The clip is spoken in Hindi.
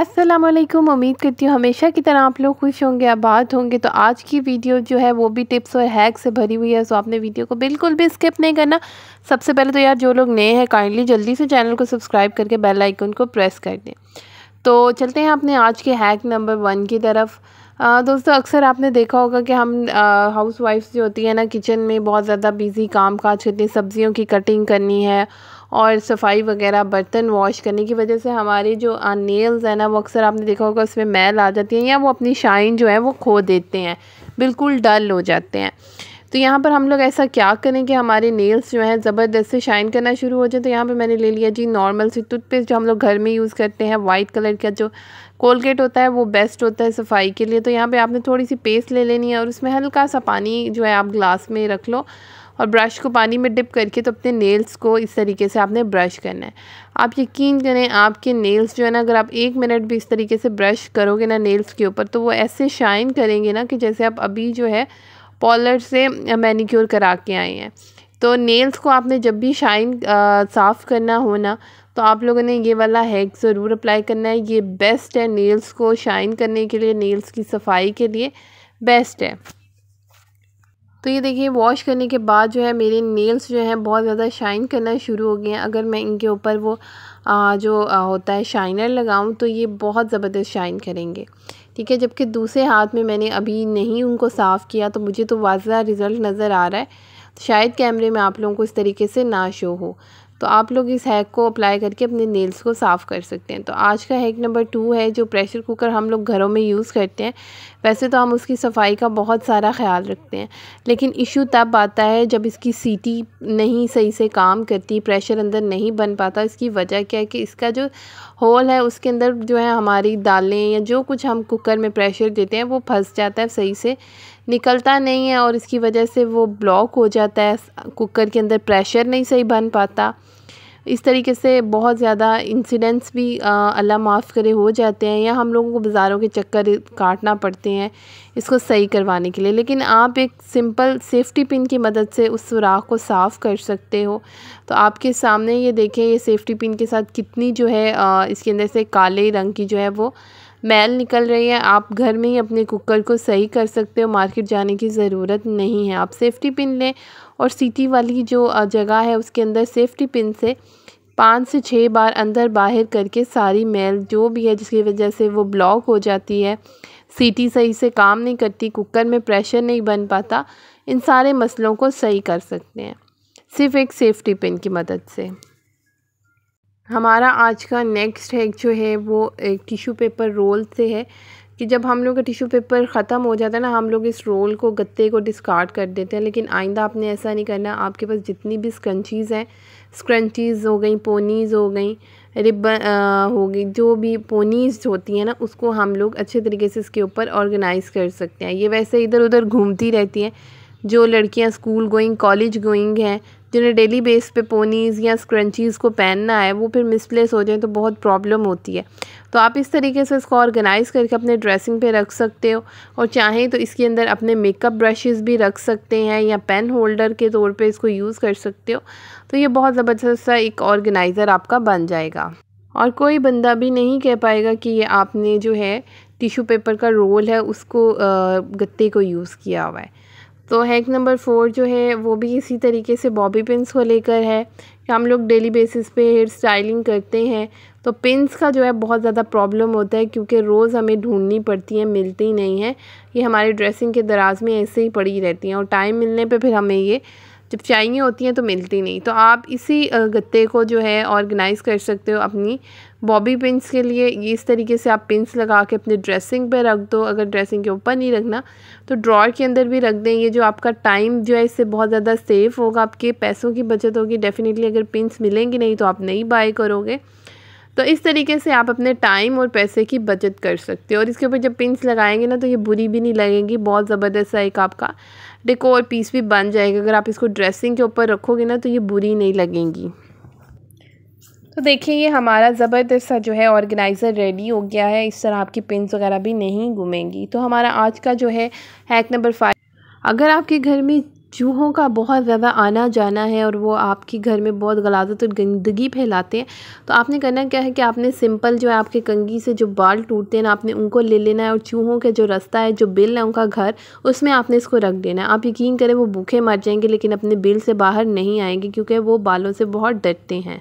असलम उम्मीद करती हूँ हमेशा की तरह आप लोग खुश होंगे आबाद होंगे तो आज की वीडियो जो है वो भी टिप्स और हैक से भरी हुई है सो आपने वीडियो को बिल्कुल भी स्किप नहीं करना सबसे पहले तो यार जो लोग नए हैं काइंडली जल्दी से चैनल को सब्सक्राइब करके बेल आइकन को प्रेस कर दें तो चलते हैं अपने आज के हैक नंबर वन की तरफ दोस्तों अक्सर आपने देखा होगा कि हम हाउस वाइफ्स जो होती है ना किचन में बहुत ज़्यादा बिजी काम काज करती हैं सब्जियों की कटिंग करनी है और सफाई वगैरह बर्तन वॉश करने की वजह से हमारी जो नेल्स हैं ना वो अक्सर आपने देखा होगा उसमें मैल आ जाती है या वो अपनी शाइन जो है वो खो देते हैं बिल्कुल डल हो जाते हैं तो यहाँ पर हम लोग ऐसा क्या करें कि हमारे नेल्स जो हैं ज़बरदस्त से शाइन करना शुरू हो जाए तो यहाँ पे मैंने ले लिया जी नॉर्मल सी टूथपेस्ट जो हम लोग घर में यूज़ करते हैं वाइट कलर का जो कोलगेट होता है वो बेस्ट होता है सफाई के लिए तो यहाँ पे आपने थोड़ी सी पेस्ट ले लेनी है और उसमें हल्का सा पानी जो है आप ग्लास में रख लो और ब्रश को पानी में डिप करके तो अपने नेल्स को इस तरीके से आपने ब्रश करना है आप यकीन करें आपके नेल्स जो है ना अगर आप एक मिनट भी इस तरीके से ब्रश करोगे ना नेल्स के ऊपर तो वो ऐसे शाइन करेंगे ना कि जैसे आप अभी जो है पॉलर से मैनिक्योर करा के आए हैं तो नेल्स को आपने जब भी शाइन साफ़ करना हो ना तो आप लोगों ने ये वाला हैक ज़रूर अप्लाई करना है ये बेस्ट है नेल्स को शाइन करने के लिए नेल्स की सफाई के लिए बेस्ट है तो ये देखिए वॉश करने के बाद जो है मेरे नेल्स जो हैं बहुत ज़्यादा शाइन करना शुरू हो गए हैं अगर मैं इनके ऊपर वो आ, जो आ, होता है शाइनर लगाऊं तो ये बहुत ज़बरदस्त शाइन करेंगे ठीक है जबकि दूसरे हाथ में मैंने अभी नहीं उनको साफ़ किया तो मुझे तो वाजा रिज़ल्ट नज़र आ रहा है शायद कैमरे में आप लोगों को इस तरीके से ना शो हो तो आप लोग इस हैक को अप्लाई करके अपने नेल्स को साफ़ कर सकते हैं तो आज का हैक नंबर टू है जो प्रेशर कुकर हम लोग घरों में यूज़ करते हैं वैसे तो हम उसकी सफाई का बहुत सारा ख्याल रखते हैं लेकिन इशू तब आता है जब इसकी सीटी नहीं सही से काम करती प्रेशर अंदर नहीं बन पाता इसकी वजह क्या है कि इसका जो होल है उसके अंदर जो है हमारी दालें या जो कुछ हम कुकर में प्रेशर देते हैं वो फंस जाता है सही से निकलता नहीं है और इसकी वजह से वो ब्लॉक हो जाता है कुकर के अंदर प्रेशर नहीं सही बन पाता इस तरीके से बहुत ज़्यादा इंसिडेंट्स भी अल्लाह माफ़ करे हो जाते हैं या हम लोगों को बाज़ारों के चक्कर काटना पड़ते हैं इसको सही करवाने के लिए लेकिन आप एक सिंपल सेफ्टी पिन की मदद से उस सुराख को साफ़ कर सकते हो तो आपके सामने ये देखें ये सेफ्टी पिन के साथ कितनी जो है इसके अंदर से काले रंग की जो है वो मैल निकल रही है आप घर में ही अपने कुकर को सही कर सकते हो मार्केट जाने की ज़रूरत नहीं है आप सेफ्टी पिन लें और सीटी वाली जो जगह है उसके अंदर सेफ्टी पिन से पाँच से छः बार अंदर बाहर करके सारी मैल जो भी है जिसकी वजह से वो ब्लॉक हो जाती है सीटी सही से काम नहीं करती कुकर में प्रेशर नहीं बन पाता इन सारे मसलों को सही कर सकते हैं सिर्फ एक सेफ्टी पिन की मदद से हमारा आज का नेक्स्ट है जो है वो एक टिश्यू पेपर रोल से है कि जब हम लोग का टिश्यू पेपर ख़त्म हो जाता है ना हम लोग इस रोल को गत्ते को डिस्कार्ड कर देते हैं लेकिन आइंदा आपने ऐसा नहीं करना आपके पास जितनी भी स्क्रंचीज़ हैं स्क्रंचीज़ हो गई पोनीज़ हो गई रिबन हो गई जो भी पोनीज़ होती हैं ना उसको हम लोग अच्छे तरीके से इसके ऊपर ऑर्गेनाइज़ कर सकते हैं ये वैसे इधर उधर घूमती रहती हैं जो लड़कियां स्कूल गोइंग कॉलेज गोइंग हैं जिन्हें डेली बेस पे पोनीज़ या स्क्रंचीज़ को पहनना है वो फिर मिसप्लेस हो जाए तो बहुत प्रॉब्लम होती है तो आप इस तरीके से इसको ऑर्गेनाइज़ करके अपने ड्रेसिंग पे रख सकते हो और चाहें तो इसके अंदर अपने मेकअप ब्रशेस भी रख सकते हैं या पेन होल्डर के तौर पे इसको यूज़ कर सकते हो तो ये बहुत ज़बरदस्त सा एक ऑर्गेनाइज़र आपका बन जाएगा और कोई बंदा भी नहीं कह पाएगा कि ये आपने जो है टिशू पेपर का रोल है उसको गत्ते को यूज़ किया हुआ है तो हैक नंबर फोर जो है वो भी इसी तरीके से बॉबी पिंस को लेकर है कि हम लोग डेली बेसिस पे हेयर स्टाइलिंग करते हैं तो पिंस का जो है बहुत ज़्यादा प्रॉब्लम होता है क्योंकि रोज़ हमें ढूंढनी पड़ती है मिलती नहीं है ये हमारे ड्रेसिंग के दराज में ऐसे ही पड़ी रहती हैं और टाइम मिलने पर फिर हमें ये जब चाहिए होती हैं तो मिलती नहीं तो आप इसी गत्ते को जो है ऑर्गेनाइज़ कर सकते हो अपनी बॉबी पिंस के लिए इस तरीके से आप पिंस लगा के अपने ड्रेसिंग पे रख दो अगर ड्रेसिंग के ऊपर नहीं रखना तो ड्रॉर के अंदर भी रख दें ये जो आपका टाइम जो है इससे बहुत ज़्यादा सेफ़ होगा आपके पैसों की बचत होगी डेफ़िनेटली अगर पिंस मिलेंगी नहीं तो आप नहीं बाई करोगे तो इस तरीके से आप अपने टाइम और पैसे की बचत कर सकते हो और इसके ऊपर जब पिंस लगाएंगे ना तो ये बुरी भी नहीं लगेंगी बहुत ज़बरदस्त सा एक आपका डेकोर पीस भी बन जाएगा अगर आप इसको ड्रेसिंग के ऊपर रखोगे ना तो ये बुरी नहीं लगेंगी तो देखिए ये हमारा ज़बरदस्त सा जो है ऑर्गेनाइज़र रेडी हो गया है इस तरह आपकी पिंस वगैरह भी नहीं घूमेंगी तो हमारा आज का जो है हैक नंबर फाइव अगर आपके घर में चूहों का बहुत ज़्यादा आना जाना है और वो आपके घर में बहुत गलाजत और गंदगी फैलाते हैं तो आपने करना क्या है कि आपने सिंपल जो है आपके कंगी से जो बाल टूटते हैं ना आपने उनको ले लेना है और चूहों के जो रास्ता है जो बिल है उनका घर उसमें आपने इसको रख देना है आप यकीन करें वो भूखे मर जाएंगे लेकिन अपने बिल से बाहर नहीं आएंगे क्योंकि वो बालों से बहुत डरते हैं